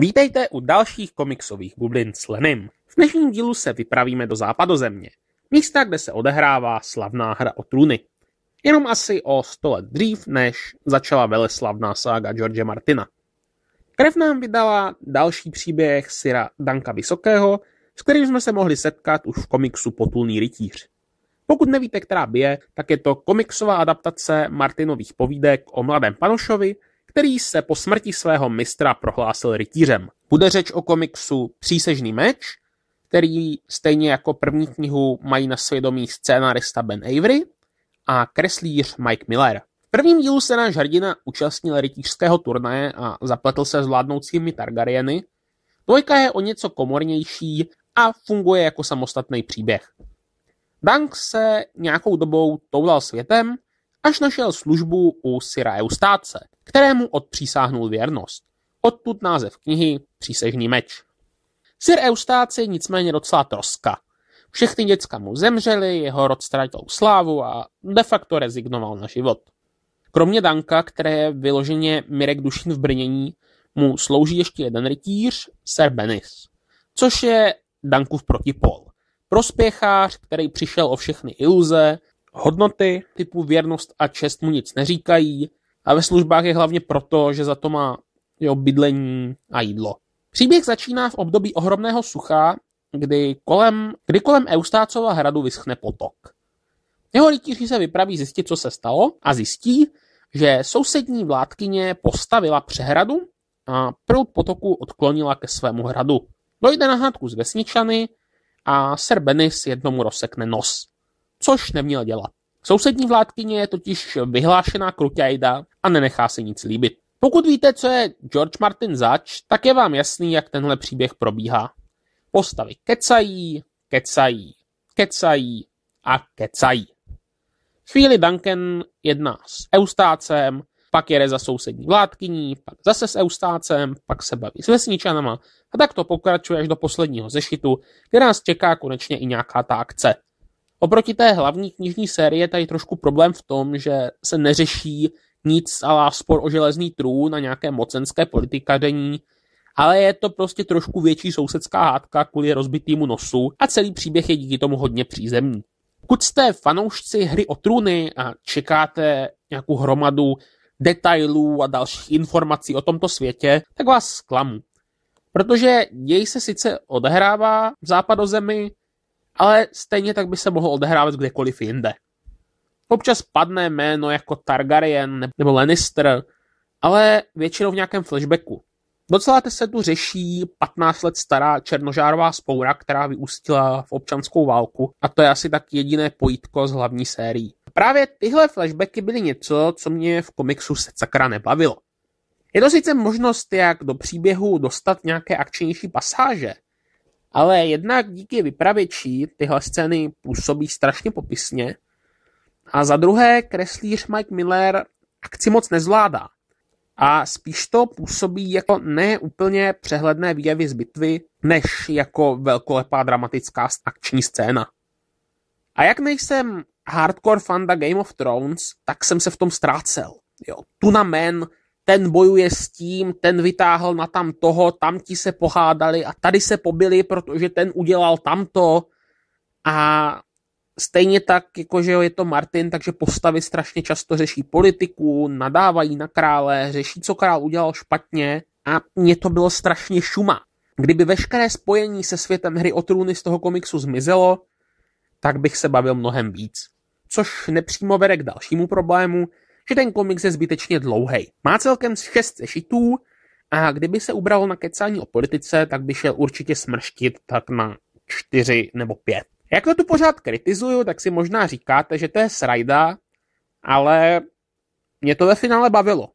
Vítejte u dalších komiksových bublin s Lenem. V dnešním dílu se vypravíme do západozemě, místa, kde se odehrává slavná hra o trůny. Jenom asi o 100 let dřív, než začala veleslavná sága George Martina. Krev nám vydala další příběh Syra Danka Vysokého, s kterým jsme se mohli setkat už v komiksu Potulný rytíř. Pokud nevíte, která by je, tak je to komiksová adaptace Martinových povídek o mladém Panošovi, který se po smrti svého mistra prohlásil rytířem. Bude řeč o komiksu Přísežný meč, který stejně jako první knihu mají na svědomí scénarista Ben Avery a kreslíř Mike Miller. V prvním dílu se náš hrdina účastnil rytířského turnaje a zapletl se s vládnoucími Targaryeny. Dvojka je o něco komornější a funguje jako samostatný příběh. Dank se nějakou dobou toulal světem, až našel službu u Syra Eustáce, kterému odpřísáhnul věrnost. Odtud název knihy Přísežný meč. Sir Eustáce nicméně docela troska. Všechny děcka mu zemřeli, jeho rod ztratil slávu a de facto rezignoval na život. Kromě Danka, které je vyloženě Mirek Dušin v Brnění, mu slouží ještě jeden rytíř, Sir Benis, což je Dankův protipol. Prospěchář, který přišel o všechny iluze, Hodnoty typu věrnost a čest mu nic neříkají a ve službách je hlavně proto, že za to má jo, bydlení a jídlo. Příběh začíná v období ohromného sucha, kdy kolem, kdy kolem Eustácova hradu vyschne potok. Jeho rytíři se vypraví zjistit, co se stalo a zjistí, že sousední vládkyně postavila přehradu a proud potoku odklonila ke svému hradu. Dojde na hádku s vesničany a Sir Benis jednomu rozsekne nos což neměl dělat. Sousední vládkyně je totiž vyhlášená kruťajda a nenechá se nic líbit. Pokud víte, co je George Martin zač, tak je vám jasný, jak tenhle příběh probíhá. Postavy kecají, kecají, kecají a kecají. Chvíli Duncan jedná s Eustácem, pak jede za sousední vládkyní, pak zase s Eustácem, pak se baví s vesničanama a tak to pokračuje až do posledního zešitu, kde nás čeká konečně i nějaká ta akce – Oproti té hlavní knižní série je tady trošku problém v tom, že se neřeší nic a spor o železný trůn a nějaké mocenské politikaření, ale je to prostě trošku větší sousedská hádka kvůli rozbitýmu nosu a celý příběh je díky tomu hodně přízemní. Pokud jste fanoušci hry o trůny a čekáte nějakou hromadu detailů a dalších informací o tomto světě, tak vás zklamu. Protože děj se sice odehrává v západozemi, ale stejně tak by se mohl odehrávat kdekoliv jinde. Občas padne jméno jako Targaryen nebo Lannister, ale většinou v nějakém flashbacku. Docela se tu řeší 15 let stará černožárová spoura, která vyústila v občanskou válku a to je asi tak jediné pojítko z hlavní sérií. Právě tyhle flashbacky byly něco, co mě v komiksu se sakra nebavilo. Je to sice možnost, jak do příběhu dostat nějaké akčnější pasáže, ale jednak díky vypravěči tyhle scény působí strašně popisně a za druhé kreslíř Mike Miller akci moc nezvládá. A spíš to působí jako neúplně přehledné výjevy z bitvy, než jako velkolepá dramatická akční scéna. A jak nejsem hardcore fanda Game of Thrones, tak jsem se v tom ztrácel. Jo, Tuna Man ten bojuje s tím, ten vytáhl na tam toho, tam ti se pohádali a tady se pobili, protože ten udělal tamto a stejně tak, jakože je to Martin, takže postavy strašně často řeší politiku, nadávají na krále, řeší, co král udělal špatně a mně to bylo strašně šuma. Kdyby veškeré spojení se světem hry o trůny z toho komiksu zmizelo, tak bych se bavil mnohem víc. Což nepřímo vede k dalšímu problému, že ten komiks je zbytečně dlouhý. Má celkem šest sešitů a kdyby se ubralo na kecání o politice, tak by šel určitě smrštit tak na čtyři nebo pět. Jak to tu pořád kritizuju, tak si možná říkáte, že to je srajda, ale mě to ve finále bavilo.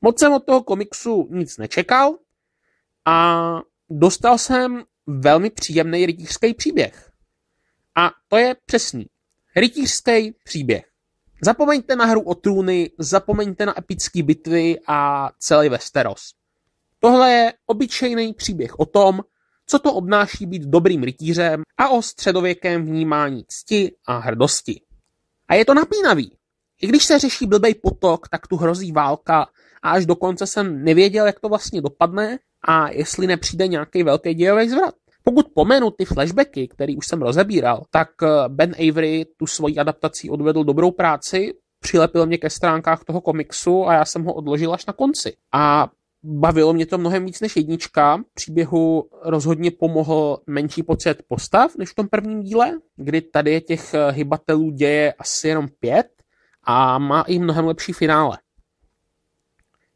Moc jsem od toho komiksu nic nečekal a dostal jsem velmi příjemný rytířský příběh. A to je přesný. Rytířský příběh. Zapomeňte na hru o trůny, zapomeňte na epické bitvy a celý Westeros. Tohle je obyčejný příběh o tom, co to obnáší být dobrým rytířem a o středověkém vnímání cti a hrdosti. A je to napínavý. I když se řeší blbej potok, tak tu hrozí válka a až dokonce jsem nevěděl, jak to vlastně dopadne a jestli nepřijde nějaký velký dějový zvrat. Pokud pomenu ty flashbacky, který už jsem rozebíral, tak eh, Ben Avery tu svoji adaptací odvedl dobrou práci, přilepil mě ke stránkách toho komiksu a já jsem ho odložil až na konci. A bavilo mě to mnohem víc než jednička. Příběhu rozhodně pomohl menší počet postav než v tom prvním díle, kdy tady je těch eh, hybatelů děje asi jenom pět a má i mnohem lepší finále.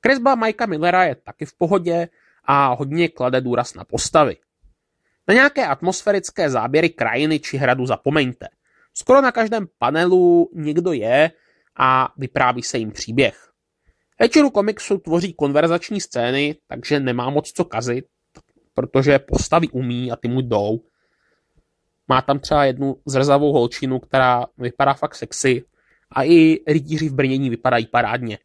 Kresba Majka Millera je taky v pohodě a hodně klade důraz na postavy. Na nějaké atmosférické záběry krajiny či hradu zapomeňte. Skoro na každém panelu někdo je a vypráví se jim příběh. Večeru komiksu tvoří konverzační scény, takže nemá moc co kazit, protože postavy umí a ty mu jdou. Má tam třeba jednu zrzavou holčinu, která vypadá fakt sexy a i rytíři v brnění vypadají parádně.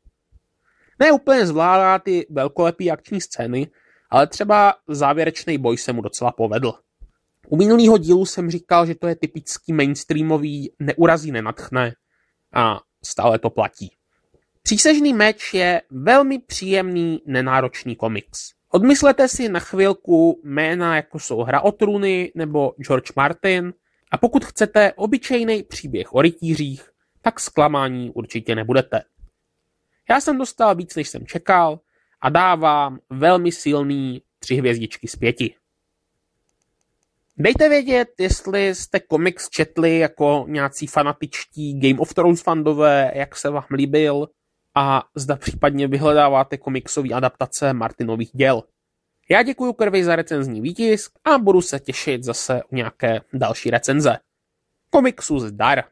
Ne úplně zvládá ty velkolepý akční scény, ale třeba závěrečný boj se mu docela povedl. U minulého dílu jsem říkal, že to je typický mainstreamový neurazí, nenatchne a stále to platí. Přísežný meč je velmi příjemný, nenáročný komiks. Odmyslete si na chvilku jména, jako jsou Hra o trůny nebo George Martin, a pokud chcete obyčejný příběh o rytířích, tak zklamání určitě nebudete. Já jsem dostal víc, než jsem čekal, a dávám velmi silný tři hvězdičky z pěti. Dejte vědět, jestli jste komiks četli jako nějací fanatičtí Game of Thrones fandové, jak se vám líbil a zda případně vyhledáváte komiksové adaptace Martinových děl. Já děkuji Krvi za recenzní výtisk a budu se těšit zase u nějaké další recenze. Komiksu zdar!